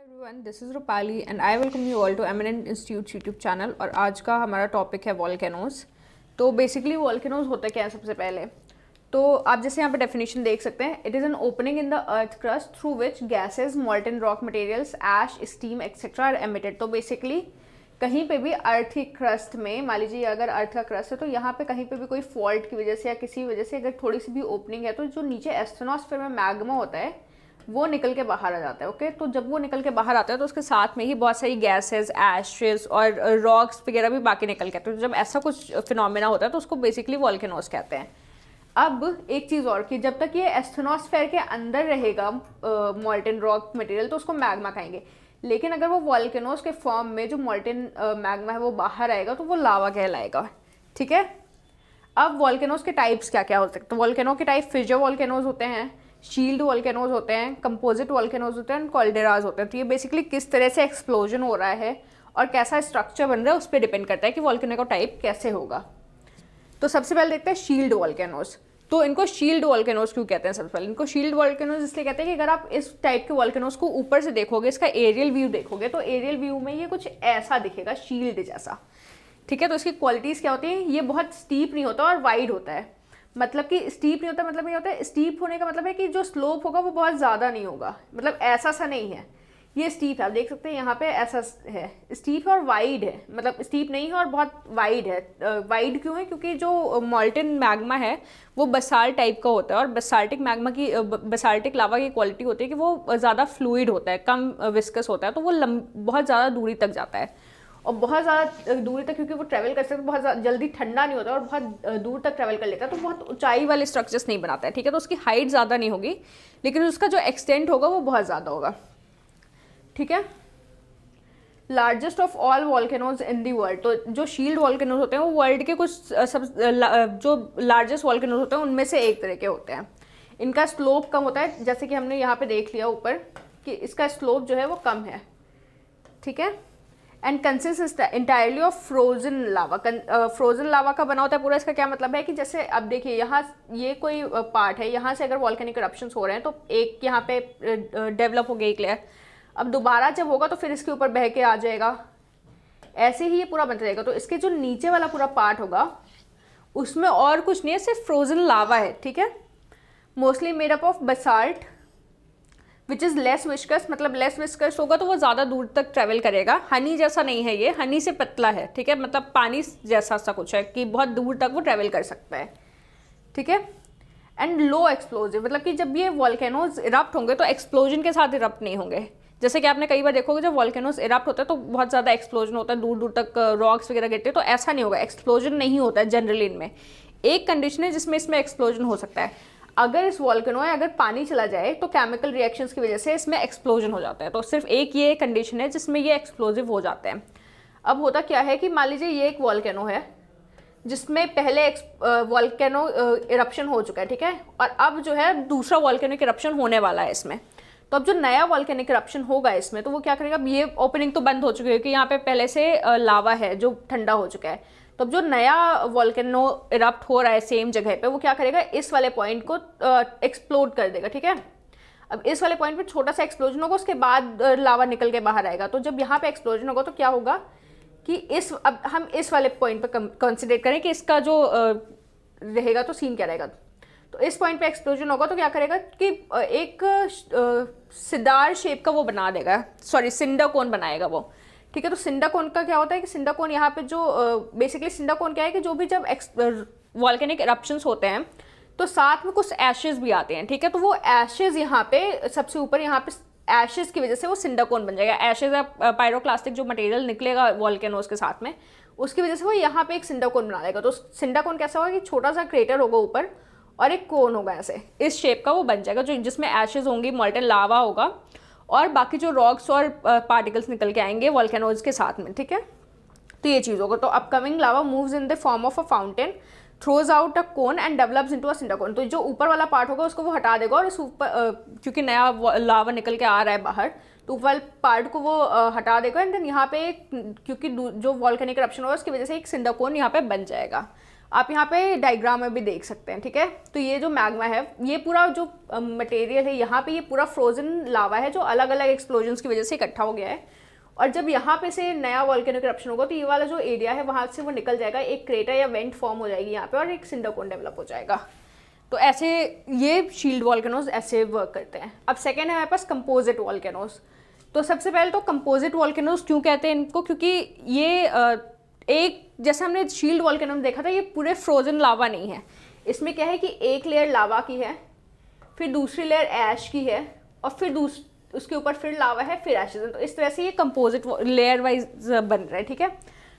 everyone this is Rupali and I welcome you all to Eminent Institute YouTube channel और आज का हमारा topic है वॉलकैनोज तो बेसिकली वॉलकैनोज होते क्या है सबसे पहले तो आप जैसे यहाँ पे डेफिनेशन देख सकते हैं it is an opening in the earth crust through which gases molten rock materials ash steam etcetera are emitted तो बेसिकली कहीं पे भी अर्थ की क्रस्ट में मान लीजिए अगर अर्थ का क्रस्ट है तो यहाँ पे कहीं पे भी कोई फॉल्ट की वजह से या किसी वजह से अगर थोड़ी सी भी ओपनिंग है तो जो नीचे एस्ट्रोनॉस्फेयर में मैग्मा होता है वो निकल के बाहर आ जाता है ओके तो जब वो निकल के बाहर आता है तो उसके साथ में ही बहुत सारी गैसेस एशेज और रॉक्स uh, वगैरह भी बाकी निकल के आते हैं तो जब ऐसा कुछ फिनोमिना होता है तो उसको बेसिकली वॉल्केनोस कहते हैं अब एक चीज़ और कि जब तक ये एस्थेनोस्फेयर के अंदर रहेगा मोल्टेन रॉक मटेरियल तो उसको मैग्मा कहेंगे लेकिन अगर वो वॉल्केनोस के फॉर्म में जो मोल्टेन मैग्मा uh, है वो बाहर आएगा तो वो लावा कहलाएगा ठीक है अब वॉल्केनोस के टाइप्स क्या क्या हो सकते हैं तो वॉल्केनो के टाइप फिजो वॉल्केनोज होते हैं शील्ड वॉल्केनोज होते हैं कंपोजिट वॉल्केनोज होते हैं कॉलडेराज कॉल्डेराज होते हैं तो ये बेसिकली किस तरह से एक्सप्लोजन हो रहा है और कैसा स्ट्रक्चर बन रहा है उस पर डिपेंड करता है कि वॉल्केनो का टाइप कैसे होगा तो सबसे पहले देखते हैं शील्ड वॉल्केनोज तो इनको शील्ड वॉल्केनोज क्यों कहते हैं सबसे पहले इनको शील्ड वॉल्केनोज इसलिए कहते हैं कि अगर आप इस टाइप के वॉल्केनोज को ऊपर से देखोगे इसका एरियल व्यू देखोगे तो एरियल व्यू में ये कुछ ऐसा दिखेगा शील्ड जैसा ठीक है तो इसकी क्वालिटीज़ क्या होती हैं ये बहुत स्टीप नहीं होता और वाइड होता है मतलब कि स्टीप नहीं होता मतलब ये होता है स्टीप होने का मतलब है कि जो स्लोप होगा वो बहुत ज़्यादा नहीं होगा मतलब ऐसा सा नहीं है ये स्टीप है आप देख सकते हैं यहाँ पे ऐसा है स्टीप और वाइड है मतलब स्टीप नहीं है और बहुत वाइड है वाइड क्यों है क्योंकि जो मॉल्टन मैग्मा है वो बसाल टाइप का होता है और बसाल्टिक मैग्मा की बसाल्टिक लावा की क्वालिटी होती है कि वो ज़्यादा फ्लूड होता है कम विस्कस होता है तो वो लम बहुत ज़्यादा दूरी तक जाता है और बहुत ज़्यादा दूरी तक क्योंकि वो ट्रैवल कर सकते हैं बहुत जल्दी ठंडा नहीं होता और बहुत दूर तक ट्रैवल कर लेता है तो बहुत ऊंचाई वाले स्ट्रक्चर्स नहीं बनाता है ठीक है तो उसकी हाइट ज़्यादा नहीं होगी लेकिन उसका जो एक्सटेंट होगा वो बहुत ज़्यादा होगा ठीक है largest of all volcanoes in the world तो जो शील्ड वॉल्केनोज होते हैं वो वर्ल्ड के कुछ सब जो लार्जेस्ट वॉल्केनोज होते हैं उनमें से एक तरह के होते हैं इनका स्लोप कम होता है जैसे कि हमने यहाँ पे देख लिया ऊपर कि इसका स्लोप जो है वो कम है ठीक है and consist entirely of frozen lava frozen lava का बना होता है पूरा इसका क्या मतलब है कि जैसे अब देखिए यहाँ ये कोई पार्ट uh, है यहाँ से अगर वॉल्केनिक करप्शन हो रहे हैं तो एक यहाँ पे डेवलप uh, uh, हो गया एक लेयर अब दोबारा जब होगा तो फिर इसके ऊपर बह के आ जाएगा ऐसे ही ये पूरा बनता जाएगा तो इसके जो नीचे वाला पूरा पार्ट होगा उसमें और कुछ नहीं है सिर्फ फ्रोजन लावा है ठीक है mostly made up of basalt which is less viscous मतलब लेस विस्कस होगा तो वो ज़्यादा दूर तक ट्रैवल करेगा हनी जैसा नहीं है ये हनी से पतला है ठीक है मतलब पानी जैसा सा कुछ है कि बहुत दूर तक वो ट्रैवल कर सकता है ठीक है एंड लो एक्सप्लोजिव मतलब कि जब ये वॉलकैनोज इरप्ट होंगे तो एक्सप्लोजन के साथ इरप्ट नहीं होंगे जैसे कि आपने कई बार देखोगे जब वॉलकैनोज इरप्ट होता है तो बहुत ज़्यादा एक्सप्लोजन होता है दूर दूर तक रॉक्स वगैरह गिरते हैं तो ऐसा नहीं होगा एक्सप्लोजन नहीं होता है जनरली इनमें एक कंडीशन है जिसमें इसमें एक्सप्लोजन हो सकता है अगर इस वॉल्कनो में अगर पानी चला जाए तो केमिकल रिएक्शंस की वजह से इसमें एक्सप्लोजन हो जाता है तो सिर्फ एक ये कंडीशन है जिसमें ये एक्सप्लोजिव हो जाते हैं अब होता क्या है कि मान लीजिए ये एक वॉल्कनो है जिसमें पहले वॉल्कनो इरप्शन हो चुका है ठीक है और अब जो है दूसरा वॉल्केनिक इरप्शन होने वाला है इसमें तो अब जो नया वॉल्कनिक इरप्शन होगा इसमें तो वो क्या करेगा अब ये ओपनिंग तो बंद हो चुकी है कि यहाँ पे पहले से लावा है जो ठंडा हो चुका है तो अब जो नया वॉल्केनो इरप्ट हो रहा है सेम जगह पे वो क्या करेगा इस वाले पॉइंट को एक्सप्लोड कर देगा ठीक है अब इस वाले पॉइंट पे छोटा सा एक्सप्लोजन होगा उसके बाद लावा निकल के बाहर आएगा तो जब यहाँ पे एक्सप्लोजन होगा तो क्या होगा कि इस अब हम इस वाले पॉइंट पर कंसिडर करें कि इसका जो रहेगा तो सीन क्या रहेगा तो इस पॉइंट पे एक्सप्लोजन होगा तो क्या करेगा कि एक सिदार शेप का वो बना देगा सॉरी सिंडा कौन बनाएगा वो ठीक है तो सिंडाकोन का क्या होता है कि सिंडाकोन यहाँ पे जो बेसिकली सिंडाकोन क्या है कि जो भी जब एक्स वॉल्केनिक इरप्शन होते हैं तो साथ में कुछ एशेज भी आते हैं ठीक है तो वो एशेज यहाँ पे सबसे ऊपर यहाँ पे एशेज की वजह से वो सिंडाकोन बन जाएगा एशेज या पायरोक्लास्टिक जो मटेरियल निकलेगा वॉल्केनोज के साथ में उसकी वजह से वो यहाँ पे एक सिंडाकोन बना देगा तो सिंडाकोन कैसा होगा कि छोटा सा क्रेटर होगा ऊपर और एक कोन होगा ऐसे इस शेप का वो बन जाएगा जो जिसमें एशेज होंगी मोल्टन लावा होगा और बाकी जो रॉक्स और पार्टिकल्स uh, निकल के आएंगे वॉल्केनोज के साथ में ठीक है तो ये चीज़ होगा तो upcoming lava moves in the form of a fountain throws out a cone and develops into a cone तो जो ऊपर वाला पार्ट होगा उसको वो हटा देगा और इस ऊपर uh, क्योंकि नया लावा निकल के आ रहा है बाहर तो ऊपर वाले पार्ट को वो uh, हटा देगा एंड देन यहाँ पे क्योंकि जो वॉल्केनिक करप्शन होगा उसकी वजह से एक कोन यहाँ पर बन जाएगा आप यहाँ पे डायग्राम में भी देख सकते हैं ठीक है तो ये जो मैग्मा है ये पूरा जो मटेरियल है यहाँ पे ये पूरा फ्रोजन लावा है जो अलग अलग एक्सप्लोजन की वजह से इकट्ठा हो गया है और जब यहाँ पे से नया वॉल्केनिक करप्शन होगा तो ये वाला जो एरिया है वहाँ से वो निकल जाएगा एक क्रेटर या वेंट फॉर्म हो जाएगी यहाँ पर और एक सिंडोकोन डेवलप हो जाएगा तो ऐसे ये शील्ड वॉल्केनोज ऐसे वर्क करते हैं अब सेकेंड है हमारे पास कंपोजिट वॉल्केनोज तो सबसे पहले तो कंपोजिट वॉल्केनोज क्यों कहते हैं इनको क्योंकि ये एक जैसे हमने शील्ड वॉल के नाम देखा था ये पूरे फ्रोजन लावा नहीं है इसमें क्या है कि एक लेयर लावा की है फिर दूसरी लेयर ऐश की है और फिर दूस उसके ऊपर फिर लावा है फिर ऐश तो इस तरह से ये कंपोजिट लेयर वाइज बन रहा है ठीक है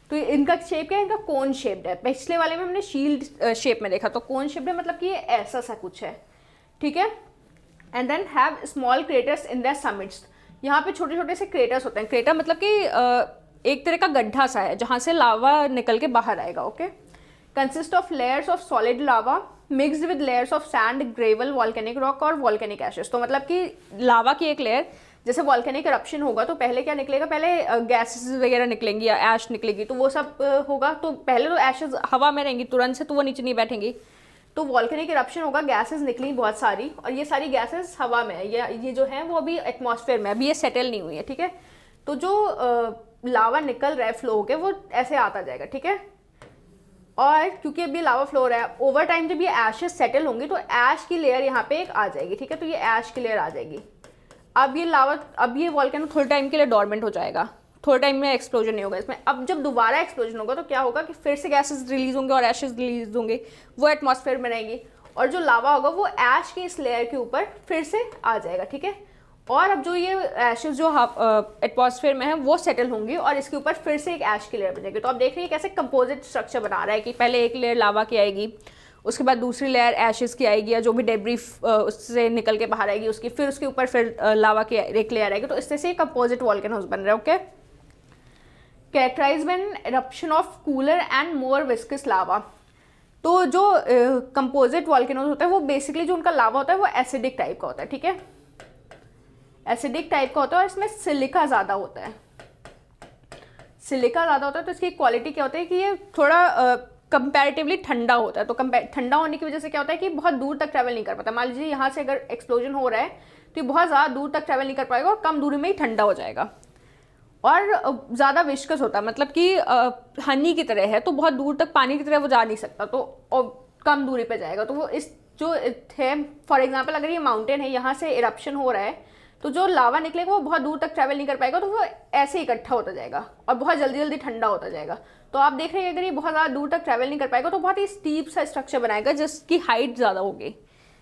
तो इनका शेप क्या है इनका कौन शेप्ड है पिछले वाले में हमने शील्ड शेप uh, में देखा तो कौन शेप्ड है मतलब कि ये ऐसा सा कुछ है ठीक है and then have small craters in the summits यहाँ पे छोटे छोटे से क्रेटर्स होते हैं क्रेटर मतलब कि uh, एक तरह का गड्ढा सा है जहाँ से लावा निकल के बाहर आएगा okay consist of layers of solid lava mix with layers of sand gravel volcanic rock और वॉल्केनिक एशेस तो मतलब कि लावा की एक लेयर जैसे वॉल्केनिक करप्शन होगा तो पहले क्या निकलेगा पहले गैसेस वगैरह निकलेंगी या ऐश निकलेगी तो वो सब होगा तो पहले तो ऐशेज हवा में रहेंगी तुरंत से तो वो नीचे नहीं बैठेंगी तो वॉल्केनिक करप्शन होगा गैसेस निकली बहुत सारी और ये सारी गैसेस हवा में है ये ये जो है वो अभी एटमोसफेयर में अभी ये सेटल नहीं हुई है ठीक है तो जो लावा निकल रहा है फ्लो के वो ऐसे आता जाएगा ठीक है और क्योंकि अब ये लावा फ्लो रहा है ओवर टाइम जब ये एशेज सेटल होंगी तो ऐश की लेयर यहाँ पे एक आ जाएगी ठीक है तो ये ऐश की लेयर आ जाएगी अब ये लावा अब ये कैन थोड़े टाइम के लिए डॉर्मेंट हो जाएगा थोड़े टाइम में एक्सप्लोजन नहीं होगा इसमें अब जब दोबारा एक्सप्लोजन होगा तो क्या होगा कि फिर से गैसेज रिलीज होंगे और एशेस रिलीज होंगे वो एटमोसफेयर में रहेंगी और जो लावा होगा वो ऐश की इस लेयर के ऊपर फिर से आ जाएगा ठीक है और अब जो ये एशेज जो एटमॉस्फेयर uh, में है वो सेटल होंगी और इसके ऊपर फिर से एक ऐश की लेयर बनेगी तो आप देख रहे हैं कैसे कंपोजिट स्ट्रक्चर बना रहा है कि पहले एक लेयर लावा की आएगी उसके बाद दूसरी लेयर एशेज की आएगी या जो भी डेब्री uh, उससे निकल के बाहर आएगी उसकी फिर उसके ऊपर फिर लावा uh, की एक लेयर आएगी तो इस तरह से कंपोजिट वॉल हाउस बन रहा है okay characterize by an eruption of cooler and more viscous lava तो जो कंपोजिट uh, होता है वो बेसिकली जो उनका लावा होता है वो एसिडिक टाइप का होता है ठीक है एसिडिक टाइप का होता है और इसमें सिलिका ज़्यादा होता है सिलिका ज़्यादा होता है तो इसकी क्वालिटी क्या होती है कि ये थोड़ा कंपैरेटिवली ठंडा होता है तो ठंडा होने की वजह से क्या होता है कि बहुत दूर तक ट्रैवल नहीं कर पाता मान लीजिए यहाँ से अगर एक्सप्लोजन हो रहा है तो ये बहुत ज़्यादा दूर तक ट्रैवल नहीं कर पाएगा और कम दूरी में ही ठंडा हो जाएगा और ज़्यादा विश्कस होता है मतलब कि हनी की तरह है तो बहुत दूर तक पानी की तरह वो जा नहीं सकता तो कम दूरी पर जाएगा तो वो इस जो है फॉर एग्ज़ाम्पल अगर ये माउंटेन है यहाँ से इरप्शन हो रहा है तो जो लावा निकलेगा वो बहुत दूर तक ट्रैवल नहीं कर पाएगा तो वो ऐसे ही इकट्ठा होता जाएगा और बहुत जल्दी जल्दी ठंडा होता जाएगा तो आप देख रहे हैं अगर ये बहुत ज़्यादा दूर तक ट्रैवल नहीं कर पाएगा तो बहुत ही स्टीप सा स्ट्रक्चर बनाएगा जिसकी हाइट ज़्यादा होगी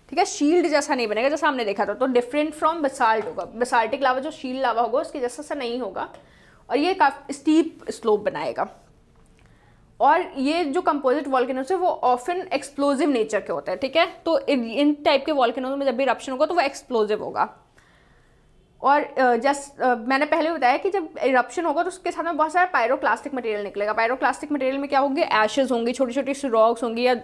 ठीक है शील्ड जैसा नहीं बनेगा जैसा हमने देखा था तो डिफरेंट फ्रॉम बसाल्ट होगा बसाल्टिक लावा जो शील्ड लावा होगा उसके जैसा सा नहीं होगा और ये काफ़ी स्टीप स्लोप बनाएगा और ये जो कंपोजिट वॉल्केनोज है वो ऑफन एक्सप्लोजिव नेचर के होते हैं ठीक है तो इन टाइप के वॉल्केनोज में जब भी रप्शन होगा तो वो एक्सप्लोजिव होगा और जस्ट मैंने पहले बताया कि जब इरप्शन होगा तो उसके साथ में बहुत सारा पायरोक्लास्टिक मटेरियल निकलेगा पायरोक्लास्टिक मटेरियल में क्या होंगे एशेज होंगे छोटी छोटी रॉक्स होंगी या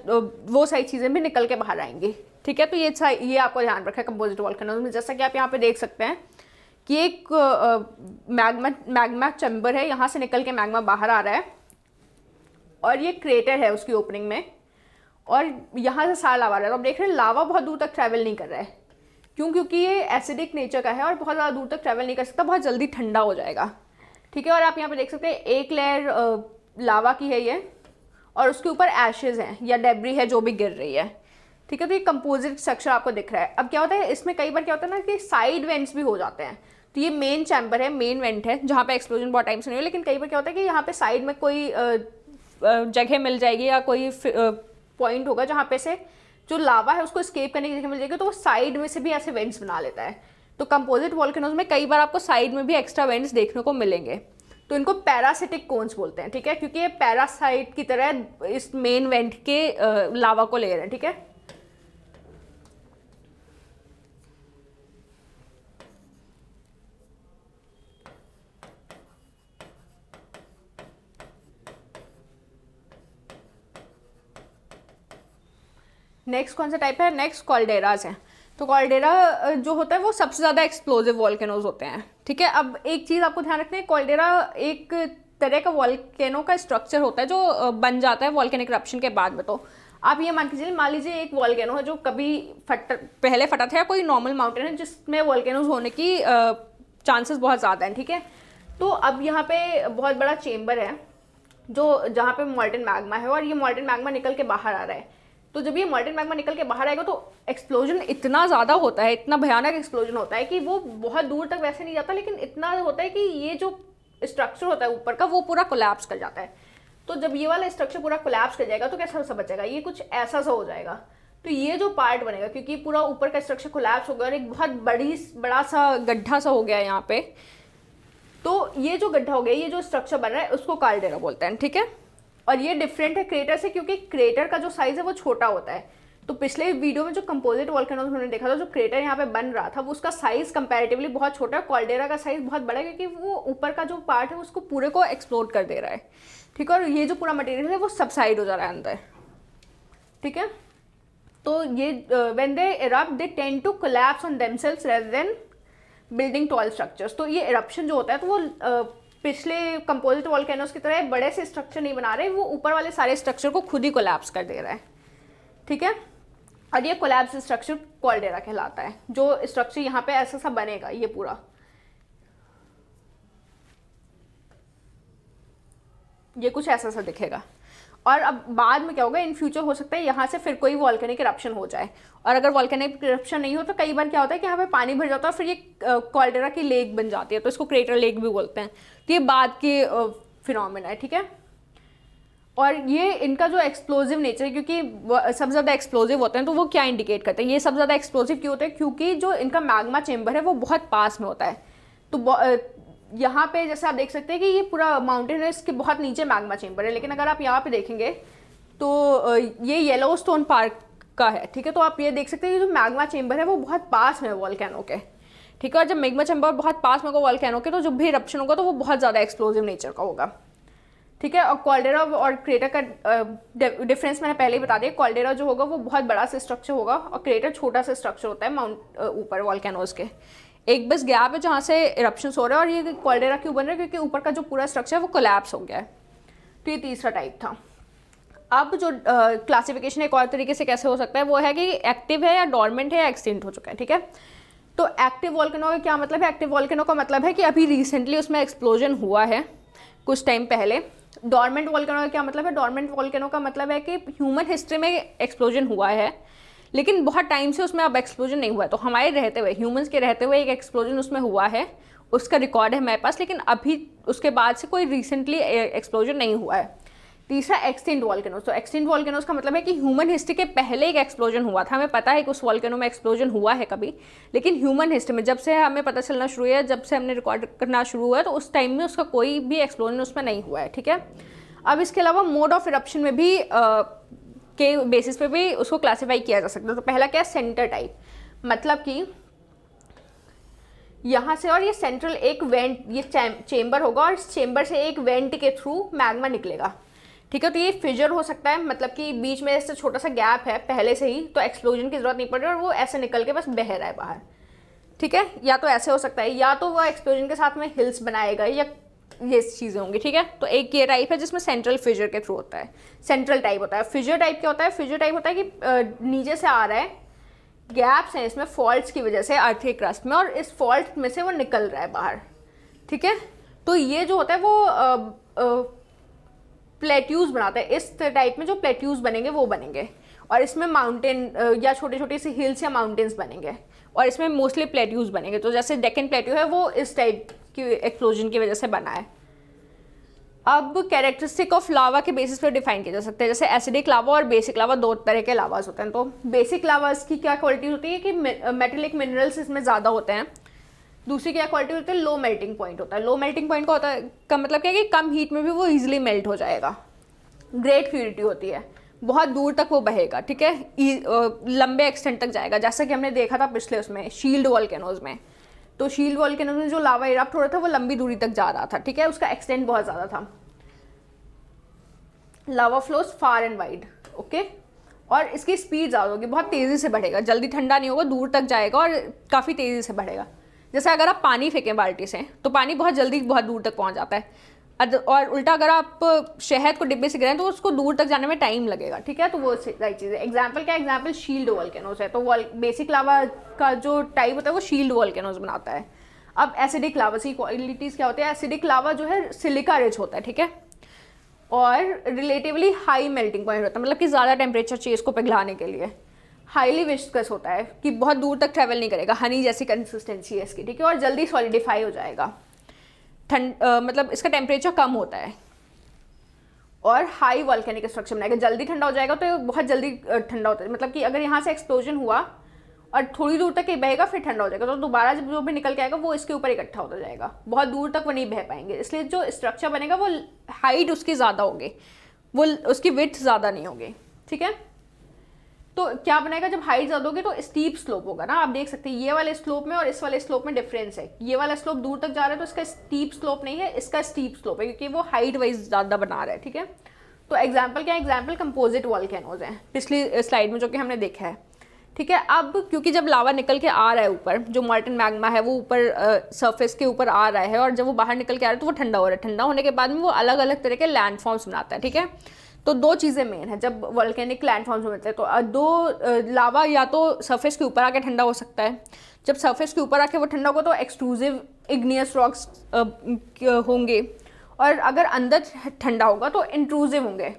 वो सारी चीज़ें भी निकल के बाहर आएंगी ठीक है तो ये ये आपको ध्यान रखा है कंपोजिट करना में जैसा कि आप यहाँ पे देख सकते हैं कि एक मैग्मा मैग्मा चैम्बर है यहाँ से निकल के मैग्मा बाहर आ रहा है और ये क्रेटर है उसकी ओपनिंग में और यहाँ से सारा लावा रहा है तो आप देख रहे हैं लावा बहुत दूर तक ट्रैवल नहीं कर रहा है क्यों क्योंकि ये एसिडिक नेचर का है और बहुत ज़्यादा दूर तक ट्रैवल नहीं कर सकता बहुत जल्दी ठंडा हो जाएगा ठीक है और आप यहाँ पर देख सकते हैं एक लेयर लावा की है ये और उसके ऊपर एशेज़ हैं या डेबरी है जो भी गिर रही है ठीक है तो ये कंपोजिट स्ट्रक्चर आपको दिख रहा है अब क्या होता है इसमें कई बार क्या होता है ना कि साइड वेंट्स भी हो जाते हैं तो ये मेन चैम्बर है मेन वेंट है जहाँ पे एक्सप्लोजन बहुत टाइम से नहीं हो लेकिन कई बार क्या होता है कि यहाँ पे साइड में कोई जगह मिल जाएगी या कोई पॉइंट होगा जहाँ पे से जो लावा है उसको स्केप करने की जगह मिल जाएगी तो वो साइड में से भी ऐसे वेंट्स बना लेता है तो कंपोजिट वॉल्केनोज में कई बार आपको साइड में भी एक्स्ट्रा वेंट्स देखने को मिलेंगे तो इनको पैरासिटिक कोन्स बोलते हैं ठीक है क्योंकि ये पैरासाइट की तरह इस मेन वेंट के लावा को ले रहे हैं ठीक है नेक्स्ट कौन सा टाइप है नेक्स्ट कॉलडेराज हैं तो कॉलडेरा जो होता है वो सबसे ज़्यादा एक्सप्लोजिव वॉल्केनोज होते हैं ठीक है अब एक चीज़ आपको ध्यान रखना है कॉलडेरा एक तरह का वॉल्केनो का स्ट्रक्चर होता है जो बन जाता है वॉल्केनिक करप्शन के बाद में तो आप ये मान के चलिए मान लीजिए एक वॉल्केनो है जो कभी फट पहले फटा था या कोई नॉर्मल माउंटेन है जिसमें वॉल्केनोज होने की चांसेस बहुत ज़्यादा हैं ठीक है तो अब यहाँ पे बहुत बड़ा चेम्बर है जो जहाँ पे मॉल्टन मैग्मा है और ये मॉल्टन मैग्मा निकल के बाहर आ रहा है तो जब ये मॉडर्न मैगमा निकल के बाहर आएगा तो एक्सप्लोजन इतना ज़्यादा होता है इतना भयानक एक्सप्लोजन होता है कि वो बहुत दूर तक वैसे नहीं जाता लेकिन इतना होता है कि ये जो स्ट्रक्चर होता है ऊपर का वो पूरा कोलैप्स कर जाता है तो जब ये वाला स्ट्रक्चर पूरा कोलैप्स कर जाएगा तो कैसा सा बचेगा ये कुछ ऐसा सा हो जाएगा तो ये जो पार्ट बनेगा क्योंकि पूरा ऊपर का स्ट्रक्चर कोलैप्स हो गया और एक बहुत बड़ी बड़ा सा गड्ढा सा हो गया यहाँ पे तो ये जो गड्ढा हो गया ये जो स्ट्रक्चर बन रहा है उसको कालडेरा बोलते हैं ठीक है और ये डिफरेंट है क्रेटर से क्योंकि क्रेटर का जो साइज़ है वो छोटा होता है तो पिछले वीडियो में जो कंपोजिट वॉल्केनो उन्होंने देखा था जो क्रेटर यहाँ पे बन रहा था वो उसका साइज़ कंपैरेटिवली बहुत छोटा है कॉल्डेरा का साइज़ बहुत बड़ा है क्योंकि वो ऊपर का जो पार्ट है उसको पूरे को एक्सप्लोर कर दे रहा है ठीक है और ये जो पूरा मटेरियल है वो सबसाइड हो जा रहा है अंदर ठीक है तो ये when they erupt they tend to collapse on themselves rather than building tall structures तो ये एरप्शन जो होता है तो वो uh, पिछले कंपोजिट कैनोस की तरह बड़े से स्ट्रक्चर नहीं बना रहे वो ऊपर वाले सारे स्ट्रक्चर को खुद ही कोलैप्स कर दे रहा है ठीक है और ये कोलैप्स स्ट्रक्चर कॉलडेरा कहलाता है जो स्ट्रक्चर यहाँ पे ऐसा सा बनेगा ये पूरा ये कुछ ऐसा सा दिखेगा और अब बाद में क्या होगा इन फ्यूचर हो सकता है यहाँ से फिर कोई वॉल्केनिक करप्शन हो जाए और अगर वॉल्केनिक करप्शन नहीं हो तो कई बार क्या होता है कि यहाँ पे पानी भर जाता है और फिर ये कॉल्डेरा की लेक बन जाती है तो इसको क्रेटर लेक भी बोलते हैं तो ये बाद के फिनोमिना है ठीक है और ये इनका जो एक्सप्लोजिव नेचर है क्योंकि सबसे ज़्यादा एक्सप्लोजिव होते हैं तो वो क्या इंडिकेट करते हैं ये सबसे ज़्यादा एक्सप्लोजिव क्यों होते हैं क्योंकि जो इनका मैग्मा चेंबर है वो बहुत पास में होता है तो यहाँ पे जैसे आप देख सकते हैं कि ये पूरा माउंटेन है इसके बहुत नीचे मैग्मा चेंबर है लेकिन अगर आप यहाँ पे देखेंगे तो ये येलो स्टोन पार्क का है ठीक है तो आप ये देख सकते हैं कि जो मैग्मा चेंबर है वो बहुत पास में है वॉलकैनो के ठीक है और जब मैग्मा चेंबर बहुत पास में होगा वॉलकैनो के तो जब भी इरप्शन होगा तो वो बहुत ज़्यादा एक्सप्लोजिव नेचर का होगा ठीक है और कॉल्डेरा और क्रेटर का डिफरेंस मैंने पहले ही बता दिया कॉल्डेरा जो होगा वो बहुत बड़ा सा स्ट्रक्चर होगा और क्रेटर छोटा सा स्ट्रक्चर होता है माउंट ऊपर वॉलकैनोज के एक बस गैप है जहाँ से इरप्शन हो रहा है और ये कॉलडेरा क्यों बन रहा है क्योंकि ऊपर का जो पूरा स्ट्रक्चर है वो कोलैप्स हो गया है तो ये तीसरा टाइप था अब जो क्लासिफिकेशन एक और तरीके से कैसे हो सकता है वो है कि एक्टिव है या डॉर्मेंट है या एक्सटेंट हो चुका है ठीक है तो एक्टिव वॉल्कनो का क्या मतलब है एक्टिव वॉल्कनो का मतलब है कि अभी रिसेंटली उसमें एक्सप्लोजन हुआ है कुछ टाइम पहले डॉर्मेंट वॉल्कनो का क्या मतलब है डॉर्मेंट वॉल्कनो का मतलब है कि ह्यूमन हिस्ट्री में एक्सप्लोजन हुआ है लेकिन बहुत टाइम से उसमें अब एक्सप्लोजन नहीं हुआ तो हमारे रहते हुए ह्यूमंस के रहते हुए एक एक्सप्लोजन उसमें हुआ है उसका रिकॉर्ड है मेरे पास लेकिन अभी उसके बाद से कोई रिसेंटली एक्सप्लोजन नहीं हुआ है तीसरा एक्सटेंट वॉल्केनोज तो एक्सटेंट वॉल्केनोज का मतलब है कि ह्यूमन हिस्ट्री के पहले एक एक्सप्लोजन हुआ था हमें पता है कि उस वॉल्केनो में एक्सप्लोजन हुआ है कभी लेकिन ह्यूमन हिस्ट्री में जब से हमें पता चलना शुरू हुआ जब से हमने रिकॉर्ड करना शुरू हुआ तो उस टाइम में उसका कोई भी एक्सप्लोजन उसमें नहीं हुआ है ठीक है अब इसके अलावा मोड ऑफ इरप्शन में भी के बेसिस पे भी उसको क्लासीफाई किया जा सकता है तो पहला क्या है सेंटर टाइप मतलब कि यहाँ से और ये सेंट्रल एक वेंट ये चेम्बर होगा और इस चेम्बर से एक वेंट के थ्रू मैग्मा निकलेगा ठीक है तो ये फिजर हो सकता है मतलब कि बीच में ऐसे छोटा सा गैप है पहले से ही तो एक्सप्लोजन की ज़रूरत नहीं पड़ रही और वो ऐसे निकल के बस बह रहा है बाहर ठीक है या तो ऐसे हो सकता है या तो वह एक्सप्लोजन के साथ में हिल्स बनाएगा या ये चीज़ें होंगी ठीक है तो एक ये टाइप है जिसमें सेंट्रल फिजर के थ्रू होता है सेंट्रल टाइप होता है फिजर टाइप क्या होता है फिजर टाइप होता है कि नीचे से आ रहा है गैप्स हैं इसमें फॉल्ट्स की वजह से आर्थिक क्रस्ट में और इस फॉल्ट में से वो निकल रहा है बाहर ठीक है तो ये जो होता है वो प्लेट्यूज बनाता है इस टाइप में जो प्लेट्यूज बनेंगे वो बनेंगे और इसमें माउंटेन या छोटे छोटे से हिल्स या माउंटेन्स बनेंगे और इसमें मोस्टली प्लेट्यूज बनेंगे तो जैसे डेकन प्लेट्यू है वो इस टाइप की एक्सप्लोजन की वजह से बना है अब कैरेक्टरिस्टिक ऑफ लावा के बेसिस पर डिफाइन किया जा सकता है जैसे एसिडिक लावा और बेसिक लावा दो तरह के लावाज होते हैं तो बेसिक लावाज की क्या क्वालिटी होती है कि मेटेलिक मिनरल्स इसमें ज़्यादा होते हैं दूसरी क्या क्वालिटी होती है लो मेल्टिंग पॉइंट होता है लो मेल्टिंग पॉइंट का होता है का मतलब क्या है कि कम हीट में भी वो ईजिली मेल्ट हो जाएगा ग्रेट प्यूरिटी होती है बहुत दूर तक वो बहेगा ठीक है e, लंबे एक्सटेंट तक जाएगा जैसा कि हमने देखा था पिछले उसमें शील्ड वॉल्केनोज में तो वॉल के में जो लावा इराप्ट हो रहा था वो लंबी दूरी तक जा रहा था ठीक है उसका एक्सटेंट बहुत ज़्यादा था lava flows far and wide okay और इसकी स्पीड ज़्यादा होगी बहुत तेज़ी से बढ़ेगा जल्दी ठंडा नहीं होगा दूर तक जाएगा और काफ़ी तेज़ी से बढ़ेगा जैसे अगर आप पानी फेंकें बाल्टी से तो पानी बहुत जल्दी बहुत दूर तक पहुंच जाता है और उल्टा अगर आप शहद को डिब्बे से गिराएं तो उसको दूर तक जाने में टाइम लगेगा ठीक है तो वो सारी चीज़ें एग्जाम्पल क्या एग्जाम्पल शील्ड वॉल्केनोज है तो वॉल बेसिक लावा का जो टाइप होता है वो शील्ड वॉल्केनोज बनाता है अब एसिडिक लावा की क्वालिटीज़ क्या होती है एसिडिक लावा जो है सिलिका रिच होता है ठीक है और रिलेटिवली हाई मेल्टिंग पॉइंट होता है मतलब कि ज़्यादा टेम्परेचर चाहिए इसको पिघलाने के लिए हाईली विस्कस होता है कि बहुत दूर तक ट्रैवल नहीं करेगा हनी जैसी कंसिस्टेंसी है इसकी ठीक है और जल्दी सॉलिडिफाई हो जाएगा ठंड मतलब इसका टेम्परेचर कम होता है और हाई वॉल्केनिक स्ट्रक्चर बनाएगा जल्दी ठंडा हो जाएगा तो ये बहुत जल्दी ठंडा होता है मतलब कि अगर यहाँ से एक्सप्लोजन हुआ और थोड़ी दूर तक ये बहेगा फिर ठंडा हो जाएगा तो दोबारा जब जो भी निकल के आएगा वो इसके ऊपर इकट्ठा होता जाएगा बहुत दूर तक वो नहीं बह पाएंगे इसलिए जो स्ट्रक्चर बनेगा वो हाइट उसकी ज़्यादा होगी वो उसकी विथ ज़्यादा नहीं होगी ठीक है तो क्या बनाएगा जब हाइट ज़्यादा होगी तो स्टीप स्लोप होगा ना आप देख सकते हैं ये वाले स्लोप में और इस वाले स्लोप में डिफरेंस है ये वाला स्लोप दूर तक जा रहा है तो इसका स्टीप स्लोप नहीं है इसका स्टीप स्लोप है क्योंकि वो हाइट वाइज ज़्यादा बना रहा है ठीक है तो एग्जाम्पल क्या एग्जाम्पल कंपोजिट वॉल्केनोज हैं पिछली स्लाइड में जो कि हमने देखा है ठीक है अब क्योंकि जब लावा निकल के आ रहा है ऊपर जो मॉल्टन मैग्मा है वो ऊपर सरफेस के ऊपर आ रहा है और जब वो बाहर निकल के आ रहा है तो वो ठंडा हो रहा है ठंडा होने के बाद में वो अलग अलग तरह के लैंडफॉर्म्स बनाता है ठीक है तो दो चीज़ें मेन हैं जब वॉल्केनिक लैंडफॉर्म्स मिलते हैं तो दो लावा या तो सरफेस के ऊपर आके ठंडा हो सकता है जब सरफेस के ऊपर आके वो ठंडा होगा तो एक्सक्लूसिव इग्नियस रॉक्स होंगे और अगर अंदर ठंडा होगा तो इंट्रूजिव होंगे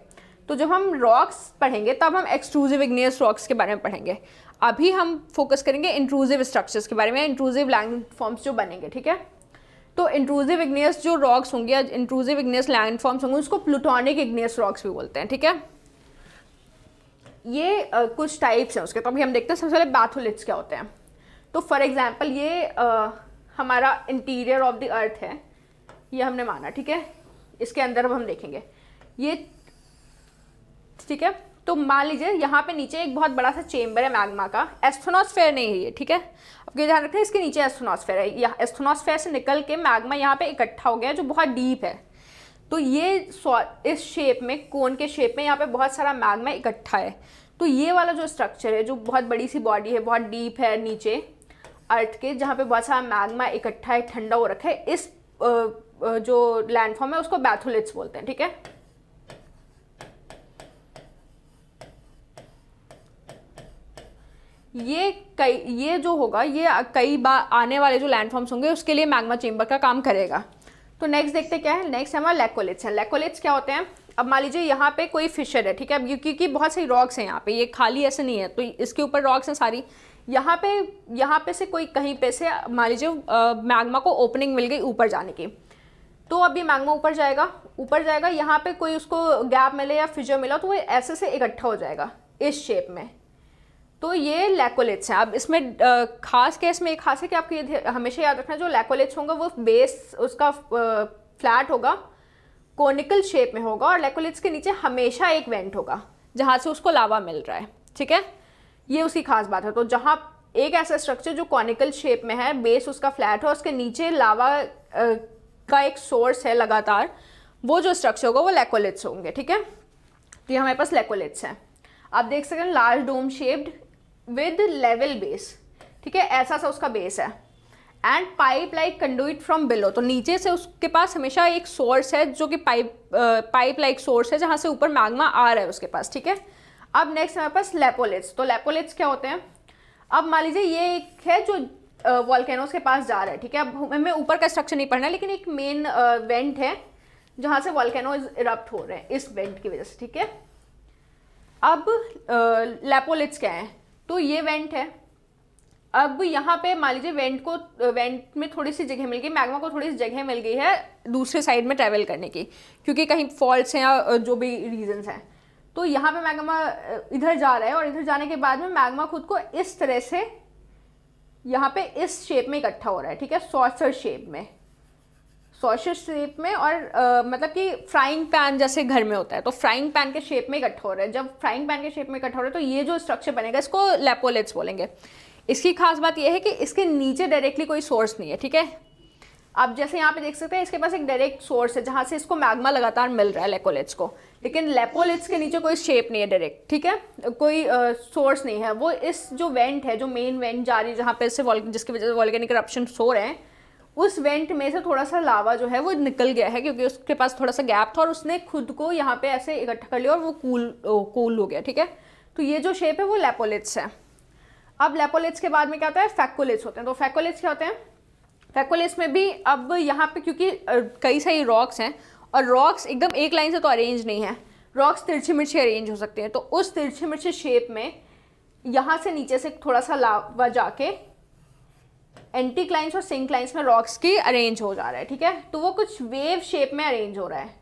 तो जब हम रॉक्स पढ़ेंगे तब हम एक्सक्लूसिव इग्नियस रॉक्स के बारे में पढ़ेंगे अभी हम फोकस करेंगे इंक्लूसिव स्ट्रक्चर्स के बारे में इंक्लूसिव लैंड फॉर्म्स जो बनेंगे ठीक है तो इंट्रूजिव इग्नियस जो रॉक्स होंगे या इंट्रूजिव इग्नेस लैंडफॉर्म्स होंगे उसको प्लूटोनिक इग्नियस रॉक्स भी बोलते हैं ठीक है ये आ, कुछ टाइप्स हैं उसके तो अभी हम देखते हैं सबसे पहले बैथोलिट्स क्या होते हैं तो फॉर एग्जाम्पल ये आ, हमारा इंटीरियर ऑफ द अर्थ है ये हमने माना ठीक है इसके अंदर अब हम देखेंगे ये ठीक है तो मान लीजिए यहाँ पे नीचे एक बहुत बड़ा सा चेम्बर है मैग्मा का एस्थोनोस्फेयर नहीं है ये ठीक है आपको ध्यान रखें इसके नीचे एस्थोनोस्फेयर है यहाँ एस्थोनोस्फेयर से निकल के मैग्मा यहाँ पे इकट्ठा हो गया जो बहुत डीप है तो ये इस शेप में कोन के शेप में यहाँ पे बहुत सारा मैग्मा इकट्ठा है तो ये वाला जो स्ट्रक्चर है जो बहुत बड़ी सी बॉडी है बहुत डीप है नीचे अर्थ के जहाँ पे बहुत सारा मैग्मा इकट्ठा है ठंडा हो रखा है इस जो लैंडफॉर्म है उसको बैथोलिट्स बोलते हैं ठीक है ये कई ये जो होगा ये कई बार आने वाले जो लैंडफॉर्म्स होंगे उसके लिए मैग्मा चेम्बर का काम करेगा तो नेक्स्ट देखते क्या है नेक्स्ट है हमारा लेकोलिट्स है लेकोलिट्स क्या होते हैं अब मान लीजिए यहाँ पे कोई फिशर है ठीक है अब क्योंकि बहुत सारी रॉक्स हैं यहाँ पे ये खाली ऐसे नहीं है तो इसके ऊपर रॉक्स हैं सारी यहाँ पे यहाँ पे से कोई कहीं पे से मान लीजिए मैग्मा को ओपनिंग मिल गई ऊपर जाने की तो अब ये मैग्मा ऊपर जाएगा ऊपर जाएगा यहाँ पे कोई उसको गैप मिले या फिजर मिला तो वो ऐसे से इकट्ठा हो जाएगा इस शेप में तो ये लैकोलेट्स हैं अब इसमें खास केस में एक खास है कि आपको ये हमेशा याद रखना जो लैकोलेट्स होंगे वो बेस उसका फ्लैट होगा कोनिकल शेप में होगा और लैकोलेट्स के नीचे हमेशा एक वेंट होगा जहाँ से उसको लावा मिल रहा है ठीक है ये उसकी खास बात है तो जहाँ एक ऐसा स्ट्रक्चर जो कॉनिकल शेप में है बेस उसका फ्लैट है उसके नीचे लावा का एक सोर्स है लगातार वो जो स्ट्रक्चर होगा वो लेकोलेट्स होंगे ठीक है तो ये हमारे पास लेकोलेट्स हैं आप देख सकते हैं large dome shaped with level base ठीक है ऐसा सा उसका बेस है and pipe like conduit from below तो नीचे से उसके पास हमेशा एक सोर्स है जो कि पाइप पाइप लाइक सोर्स है जहाँ से ऊपर मैग्मा आ रहा है उसके पास ठीक है अब नेक्स्ट हमारे पास लेपोलेट्स तो लेपोलेट्स क्या होते हैं अब मान लीजिए ये एक है जो वॉलकैनोज के पास जा रहा है ठीक है अब हमें ऊपर का स्ट्रक्चर नहीं पढ़ना लेकिन एक मेन वेंट है जहाँ से वॉल्केनोज इरप्ट हो रहे हैं इस वेंट की वजह से ठीक है अब लेपोलिट्स क्या हैं तो ये वेंट है अब यहाँ पे मान लीजिए वेंट को वेंट में थोड़ी सी जगह मिल गई मैग्मा को थोड़ी सी जगह मिल गई है दूसरे साइड में ट्रैवल करने की क्योंकि कहीं फॉल्ट्स हैं या जो भी रीजंस हैं तो यहाँ पे मैग्मा इधर जा रहा है और इधर जाने के बाद में मैग्मा खुद को इस तरह से यहाँ पे इस शेप में इकट्ठा हो रहा है ठीक है सॉसर शेप में सॉसेज शेप में और आ, मतलब कि फ्राइंग पैन जैसे घर में होता है तो फ्राइंग पैन के शेप में इकट्ठा हो रहा है जब फ्राइंग पैन के शेप में इकट्ठा हो रहा है तो ये जो स्ट्रक्चर बनेगा इसको लेपोलेट्स बोलेंगे इसकी खास बात यह है कि इसके नीचे डायरेक्टली कोई सोर्स नहीं है ठीक है आप जैसे यहाँ पे देख सकते हैं इसके पास एक डायरेक्ट सोर्स है जहाँ से इसको मैग्मा लगातार मिल रहा है लेकोलेट्स को लेकिन लेपोलेट्स के नीचे कोई शेप नहीं है डायरेक्ट ठीक है कोई सोर्स नहीं है वो इस जो वेंट है जो मेन वेंट जा रही है जहाँ पे इससे जिसकी वजह से वॉल्गेनिक करप्शन सो रहे हैं उस वेंट में से थोड़ा सा लावा जो है वो निकल गया है क्योंकि उसके पास थोड़ा सा गैप था और उसने खुद को यहाँ पे ऐसे इकट्ठा कर लिया और वो कूल कूल हो गया ठीक है तो ये जो शेप है वो लेपोलिट्स है अब लेपोलिट्स के बाद में क्या होता है फैकोलिट्स होते हैं तो फैकोलिट्स क्या होते हैं फैकोलिट्स में भी अब यहाँ पे क्योंकि कई सारी रॉक्स हैं और रॉक्स एकदम एक लाइन से तो अरेंज नहीं है रॉक्स तिरछी मिर्ची अरेंज हो सकते हैं तो उस तिरछी मिर्ची शेप में यहाँ से नीचे से थोड़ा सा लावा जाके एंटी क्लाइंस और सिंक क्लाइंस में रॉक्स की अरेंज हो जा रहा है ठीक है तो वो कुछ वेव शेप में अरेंज हो रहा है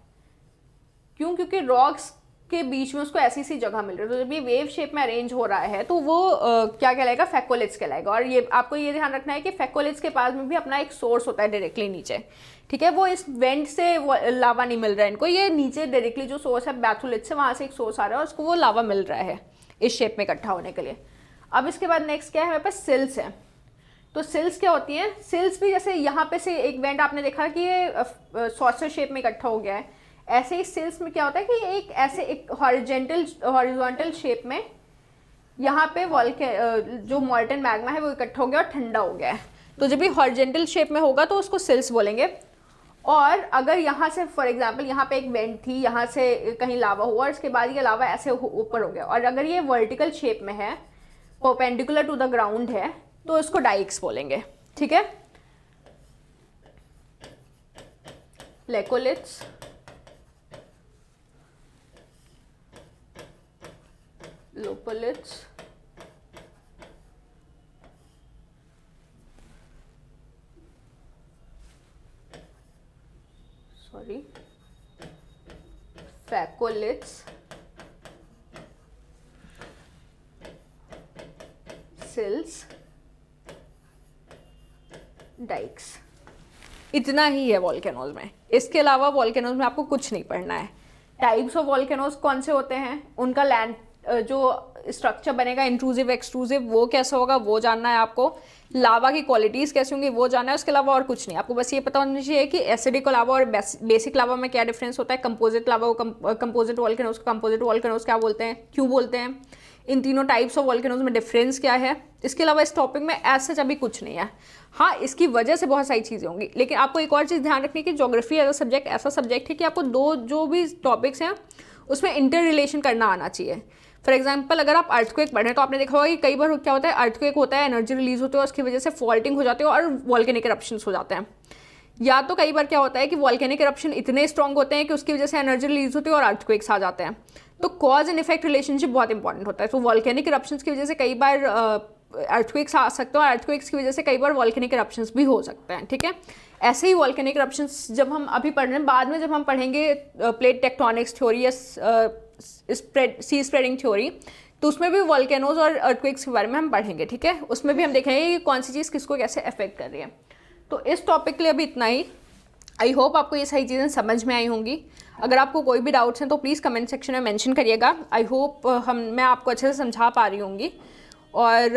क्यों क्योंकि रॉक्स के बीच में उसको ऐसी सी जगह मिल रही है तो जब ये वेव शेप में अरेंज हो रहा है तो वो आ, क्या कहलाएगा फैकोलिट्स कहलाएगा और ये आपको ये ध्यान रखना है कि फैकोलिट्स के पास में भी अपना एक सोर्स होता है डायरेक्टली नीचे ठीक है वो इस वेंट से वो लावा नहीं मिल रहा है इनको ये नीचे डायरेक्टली जो सोर्स है बैथोलिट से वहाँ से एक सोर्स आ रहा है और उसको वो लावा मिल रहा है इस शेप में इकट्ठा होने के लिए अब इसके बाद नेक्स्ट क्या है हमारे पास सिल्स है तो सिल्स क्या होती हैं सिल्स भी जैसे यहाँ पे से एक वेंट आपने देखा कि ये सॉसर शेप में इकट्ठा हो गया है ऐसे ही सिल्स में क्या होता है कि एक ऐसे एक हॉरिजेंटल हॉरिजॉन्टल शेप में यहाँ पे वॉल जो मॉल्टन मैग्मा है वो इकट्ठा हो गया और ठंडा हो गया है तो जब भी हॉरिजेंटल शेप में होगा तो उसको सिल्स बोलेंगे और अगर यहाँ से फॉर एग्जाम्पल यहाँ पे एक वेंट थी यहाँ से कहीं लावा हुआ और इसके बाद ये लावा ऐसे ऊपर हो, गया और अगर ये वर्टिकल शेप में है ओपेंडिकुलर टू द ग्राउंड है तो इसको डाइक्स बोलेंगे ठीक है लेकोलिट्स लोपोलिट्स सॉरी फैकोलिट्स इतना ही है वॉल्केनोज में इसके अलावा वॉल्केनोज में आपको कुछ नहीं पढ़ना है टाइप्स ऑफ वॉल्केनोज कौन से होते हैं उनका लैंड जो स्ट्रक्चर बनेगा इंक्लूसिव एक्सक्लूसिव वो कैसा होगा वो जानना है आपको लावा की क्वालिटीज़ कैसी होंगी वो जानना है उसके अलावा और कुछ नहीं आपको बस ये पता होना चाहिए कि एसिडिक लावा और बेसिक लावा में क्या डिफरेंस होता है composite lava composite volcanoes composite volcanoes क्या बोलते हैं क्यों बोलते हैं इन तीनों टाइप्स ऑफ वॉल्केनोज में डिफरेंस क्या है इसके अलावा इस टॉपिक में ऐसे सच अभी कुछ नहीं है हाँ इसकी वजह से बहुत सारी चीज़ें होंगी लेकिन आपको एक और चीज़ ध्यान रखनी कि जोग्राफी एज अ सब्जेक्ट ऐसा सब्जेक्ट है कि आपको दो जो भी टॉपिक्स हैं उसमें इंटर रिलेशन करना आना चाहिए फॉर एग्जाम्पल अगर आप अर्थक्वेक को एक पढ़ें तो आपने देखा होगा कि कई बार क्या होता है अर्थक्वेक होता है एनर्जी रिलीज होती है उसकी वजह से फॉल्टिंग हो जाती है और वॉल्केनिक करप्शन हो जाते हैं या तो कई बार क्या होता है कि वॉल्केनिक करप्शन इतने स्ट्रॉन्ग होते हैं कि उसकी वजह से एनर्जी रिलीज होती है और अर्थक्वेक्स आ जाते हैं तो कॉज एंड इफेक्ट रिलेशनशिप बहुत इंपॉर्टेंट होता है तो वॉल्केनिक इरप्शन की वजह से कई बार अर्थक्विक्स आ सकते हैं और अर्थक्विक्स की वजह से कई बार वॉल्केनिक इरप्शन भी हो सकते हैं ठीक है ऐसे ही वॉल्केनिक इरप्शन जब हम अभी पढ़ रहे हैं बाद में जब हम पढ़ेंगे प्लेट टेक्टोनिक्स थ्योरी या स्प्रेड सी स्प्रेडिंग थ्योरी तो उसमें भी वॉल्केनोज और अर्थक्विक्स के बारे में हम पढ़ेंगे ठीक है उसमें भी हम देखेंगे कि कौन सी चीज़ किसको कैसे अफेक्ट कर रही है तो इस टॉपिक के लिए अभी इतना ही आई होप आपको ये सारी चीज़ें समझ में आई होंगी अगर आपको कोई भी डाउट्स हैं तो प्लीज़ कमेंट सेक्शन में मेंशन करिएगा आई होप uh, हम मैं आपको अच्छे से समझा पा रही होंगी और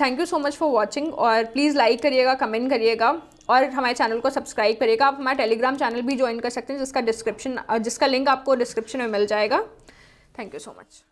thank you so much for watching और प्लीज़ लाइक करिएगा कमेंट करिएगा और हमारे चैनल को सब्सक्राइब करिएगा आप हमारा टेलीग्राम चैनल भी ज्वाइन कर सकते हैं जिसका डिस्क्रिप्शन uh, जिसका लिंक आपको डिस्क्रिप्शन में मिल जाएगा थैंक यू सो मच